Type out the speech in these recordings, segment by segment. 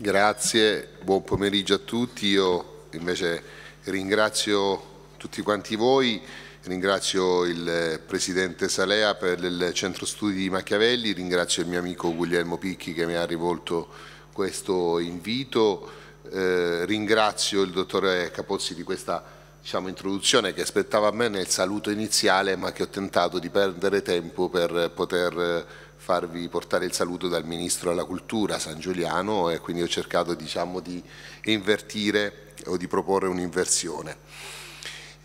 Grazie, buon pomeriggio a tutti. Io invece ringrazio tutti quanti voi, ringrazio il eh, Presidente Salea per il Centro Studi di Machiavelli, ringrazio il mio amico Guglielmo Picchi che mi ha rivolto questo invito, eh, ringrazio il Dottore Capozzi di questa diciamo, introduzione che aspettava a me nel saluto iniziale ma che ho tentato di perdere tempo per poter eh, farvi portare il saluto dal Ministro della Cultura San Giuliano e quindi ho cercato diciamo, di invertire o di proporre un'inversione.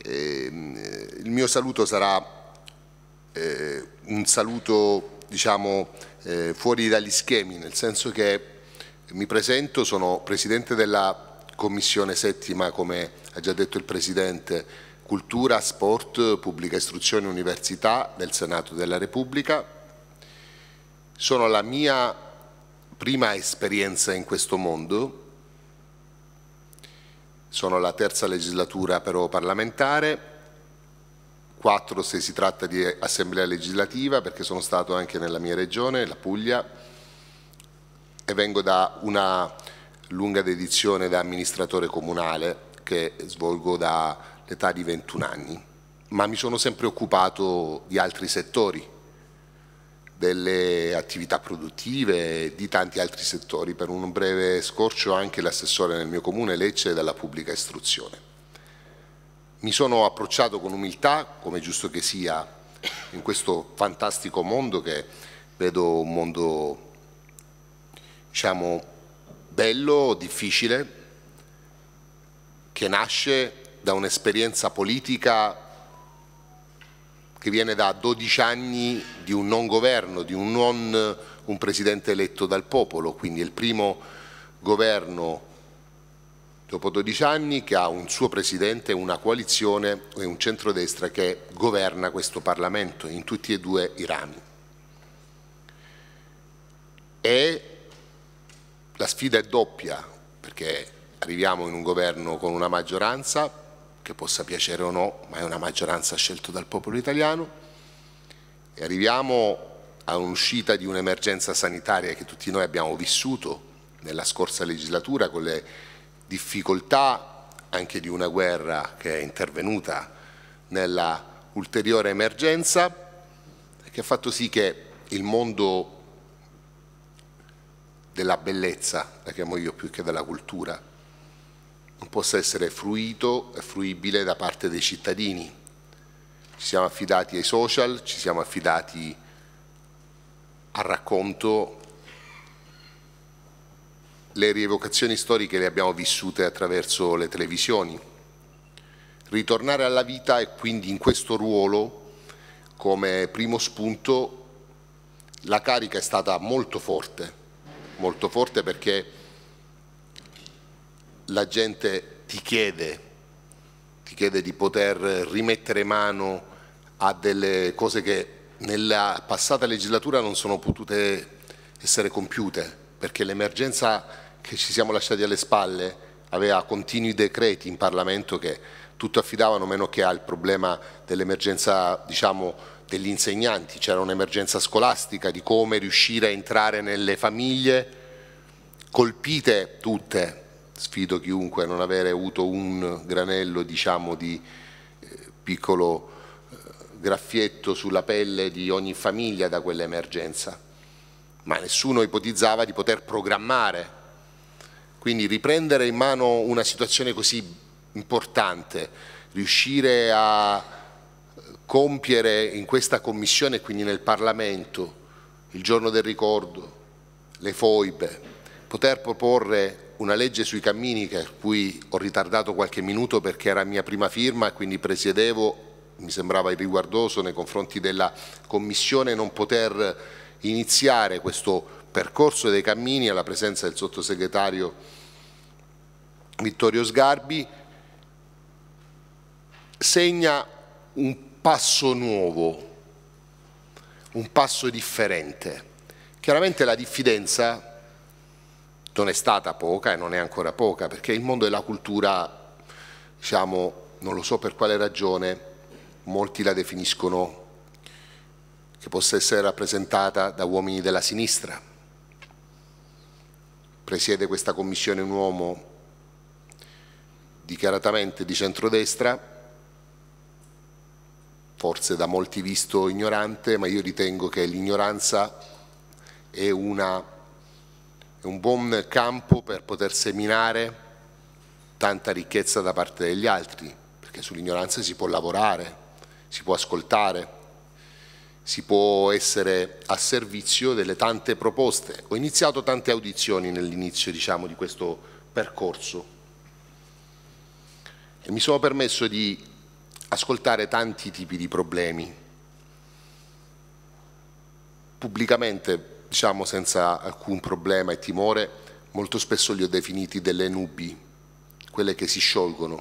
Ehm, il mio saluto sarà eh, un saluto diciamo, eh, fuori dagli schemi, nel senso che mi presento, sono Presidente della Commissione Settima, come ha già detto il Presidente, Cultura, Sport, Pubblica Istruzione e Università del Senato della Repubblica sono la mia prima esperienza in questo mondo, sono la terza legislatura però parlamentare, quattro se si tratta di assemblea legislativa perché sono stato anche nella mia regione, la Puglia, e vengo da una lunga dedizione da amministratore comunale che svolgo dall'età di 21 anni, ma mi sono sempre occupato di altri settori, delle attività produttive e di tanti altri settori. Per un breve scorcio anche l'assessore nel mio comune Lecce della pubblica istruzione. Mi sono approcciato con umiltà, come giusto che sia, in questo fantastico mondo che vedo un mondo diciamo bello, difficile, che nasce da un'esperienza politica che viene da 12 anni di un non governo, di un non un presidente eletto dal popolo, quindi è il primo governo dopo 12 anni che ha un suo presidente, una coalizione e un centrodestra che governa questo Parlamento in tutti e due i rami. E la sfida è doppia perché arriviamo in un governo con una maggioranza che possa piacere o no, ma è una maggioranza scelta dal popolo italiano, e arriviamo a un'uscita di un'emergenza sanitaria che tutti noi abbiamo vissuto nella scorsa legislatura con le difficoltà anche di una guerra che è intervenuta nella ulteriore emergenza che ha fatto sì che il mondo della bellezza, la chiamo io più che della cultura, possa essere fruito e fruibile da parte dei cittadini. Ci siamo affidati ai social, ci siamo affidati al racconto, le rievocazioni storiche le abbiamo vissute attraverso le televisioni. Ritornare alla vita e quindi in questo ruolo come primo spunto la carica è stata molto forte, molto forte perché la gente ti chiede, ti chiede di poter rimettere mano a delle cose che nella passata legislatura non sono potute essere compiute, perché l'emergenza che ci siamo lasciati alle spalle aveva continui decreti in Parlamento che tutto affidavano meno che al problema dell'emergenza diciamo, degli insegnanti, c'era un'emergenza scolastica di come riuscire a entrare nelle famiglie colpite tutte sfido chiunque a non avere avuto un granello diciamo, di eh, piccolo eh, graffietto sulla pelle di ogni famiglia da quell'emergenza, ma nessuno ipotizzava di poter programmare. Quindi riprendere in mano una situazione così importante, riuscire a eh, compiere in questa commissione, quindi nel Parlamento, il giorno del ricordo, le foibe, poter proporre una legge sui cammini che cui ho ritardato qualche minuto perché era mia prima firma e quindi presiedevo, mi sembrava irriguardoso nei confronti della Commissione non poter iniziare questo percorso dei cammini alla presenza del sottosegretario Vittorio Sgarbi, segna un passo nuovo, un passo differente. Chiaramente la diffidenza non è stata poca e non è ancora poca, perché il mondo della cultura, diciamo, non lo so per quale ragione, molti la definiscono che possa essere rappresentata da uomini della sinistra. Presiede questa commissione un uomo dichiaratamente di centrodestra, forse da molti visto ignorante, ma io ritengo che l'ignoranza è una è un buon campo per poter seminare tanta ricchezza da parte degli altri, perché sull'ignoranza si può lavorare, si può ascoltare, si può essere a servizio delle tante proposte. Ho iniziato tante audizioni nell'inizio diciamo, di questo percorso e mi sono permesso di ascoltare tanti tipi di problemi. Pubblicamente diciamo senza alcun problema e timore, molto spesso li ho definiti delle nubi, quelle che si sciolgono,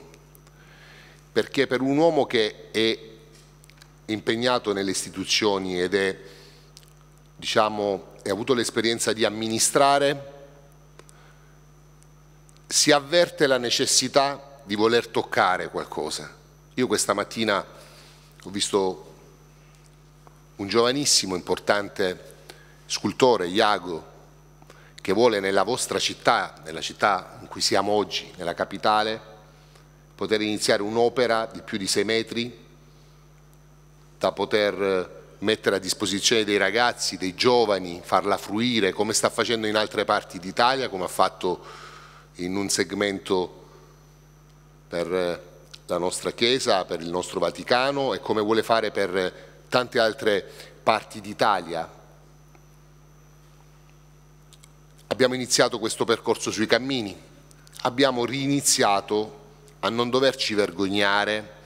perché per un uomo che è impegnato nelle istituzioni ed è, diciamo, è avuto l'esperienza di amministrare, si avverte la necessità di voler toccare qualcosa. Io questa mattina ho visto un giovanissimo importante scultore Iago che vuole nella vostra città, nella città in cui siamo oggi, nella capitale, poter iniziare un'opera di più di sei metri da poter eh, mettere a disposizione dei ragazzi, dei giovani, farla fruire come sta facendo in altre parti d'Italia, come ha fatto in un segmento per eh, la nostra Chiesa, per il nostro Vaticano e come vuole fare per tante altre parti d'Italia, abbiamo iniziato questo percorso sui cammini, abbiamo riniziato a non doverci vergognare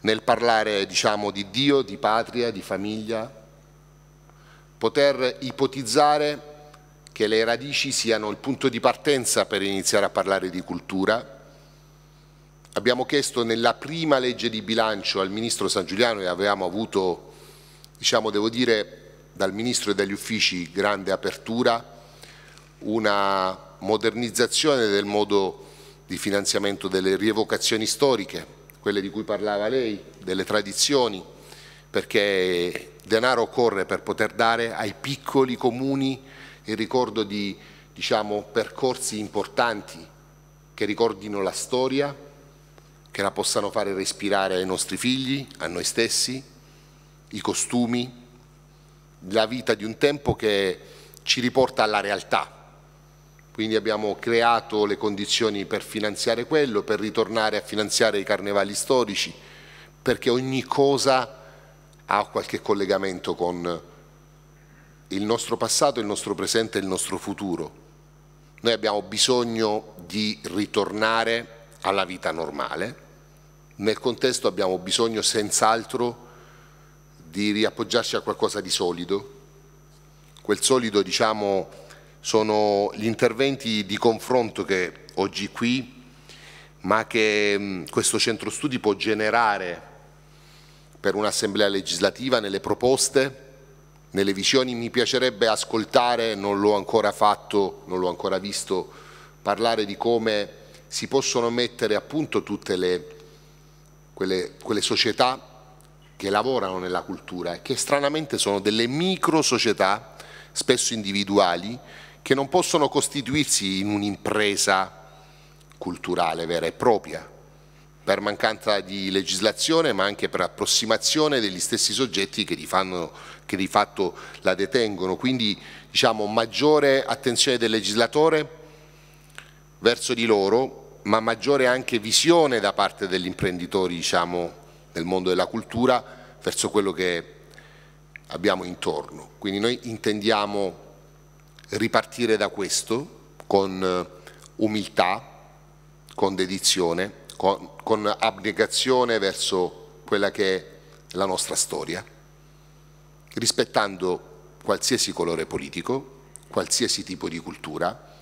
nel parlare diciamo, di Dio, di patria, di famiglia, poter ipotizzare che le radici siano il punto di partenza per iniziare a parlare di cultura. Abbiamo chiesto nella prima legge di bilancio al Ministro San Giuliano e avevamo avuto, diciamo, devo dire, dal Ministro e dagli uffici grande apertura, una modernizzazione del modo di finanziamento delle rievocazioni storiche, quelle di cui parlava lei, delle tradizioni, perché denaro occorre per poter dare ai piccoli comuni il ricordo di diciamo, percorsi importanti che ricordino la storia, che la possano fare respirare ai nostri figli, a noi stessi, i costumi, la vita di un tempo che ci riporta alla realtà quindi abbiamo creato le condizioni per finanziare quello, per ritornare a finanziare i carnevali storici, perché ogni cosa ha qualche collegamento con il nostro passato, il nostro presente e il nostro futuro. Noi abbiamo bisogno di ritornare alla vita normale, nel contesto abbiamo bisogno senz'altro di riappoggiarci a qualcosa di solido, quel solido diciamo sono gli interventi di confronto che oggi qui, ma che mm, questo centro studi può generare per un'assemblea legislativa nelle proposte, nelle visioni. Mi piacerebbe ascoltare, non l'ho ancora fatto, non l'ho ancora visto, parlare di come si possono mettere a punto tutte le, quelle, quelle società che lavorano nella cultura e che stranamente sono delle micro società, spesso individuali, che non possono costituirsi in un'impresa culturale vera e propria, per mancanza di legislazione ma anche per approssimazione degli stessi soggetti che di, fanno, che di fatto la detengono. Quindi diciamo maggiore attenzione del legislatore verso di loro ma maggiore anche visione da parte degli imprenditori diciamo, nel mondo della cultura verso quello che abbiamo intorno. Quindi noi intendiamo ripartire da questo con eh, umiltà, con dedizione, con, con abnegazione verso quella che è la nostra storia, rispettando qualsiasi colore politico, qualsiasi tipo di cultura,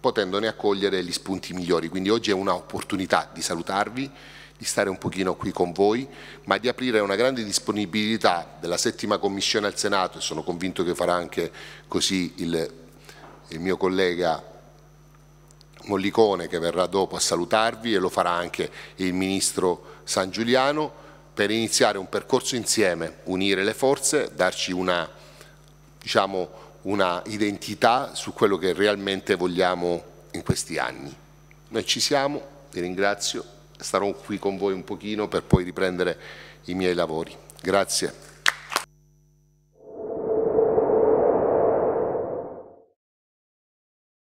potendone accogliere gli spunti migliori. Quindi oggi è un'opportunità di salutarvi, di stare un pochino qui con voi, ma di aprire una grande disponibilità della settima commissione al Senato, e sono convinto che farà anche così il il mio collega Mollicone che verrà dopo a salutarvi e lo farà anche il Ministro San Giuliano per iniziare un percorso insieme, unire le forze, darci una, diciamo, una identità su quello che realmente vogliamo in questi anni. Noi ci siamo, vi ringrazio, starò qui con voi un pochino per poi riprendere i miei lavori. Grazie.